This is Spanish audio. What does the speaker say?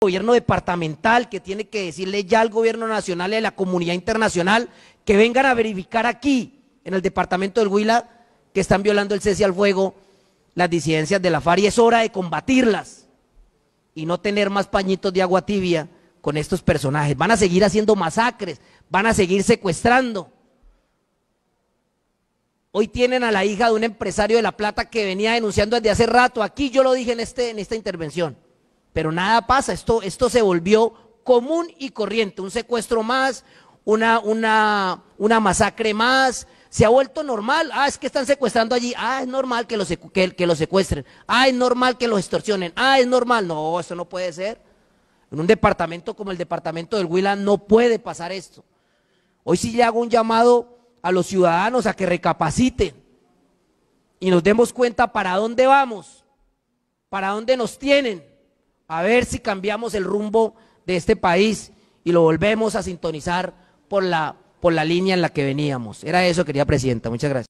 gobierno departamental que tiene que decirle ya al gobierno nacional y a la comunidad internacional que vengan a verificar aquí, en el departamento del Huila, que están violando el cese al fuego las disidencias de la FARC es hora de combatirlas y no tener más pañitos de agua tibia con estos personajes. Van a seguir haciendo masacres, van a seguir secuestrando. Hoy tienen a la hija de un empresario de La Plata que venía denunciando desde hace rato, aquí yo lo dije en, este, en esta intervención. Pero nada pasa, esto, esto se volvió común y corriente, un secuestro más, una, una, una masacre más, se ha vuelto normal. Ah, es que están secuestrando allí. Ah, es normal que los, los secuestren. Ah, es normal que los extorsionen. Ah, es normal. No, eso no puede ser. En un departamento como el departamento del Huila no puede pasar esto. Hoy sí le hago un llamado a los ciudadanos a que recapaciten y nos demos cuenta para dónde vamos, para dónde nos tienen a ver si cambiamos el rumbo de este país y lo volvemos a sintonizar por la, por la línea en la que veníamos. Era eso, querida Presidenta. Muchas gracias.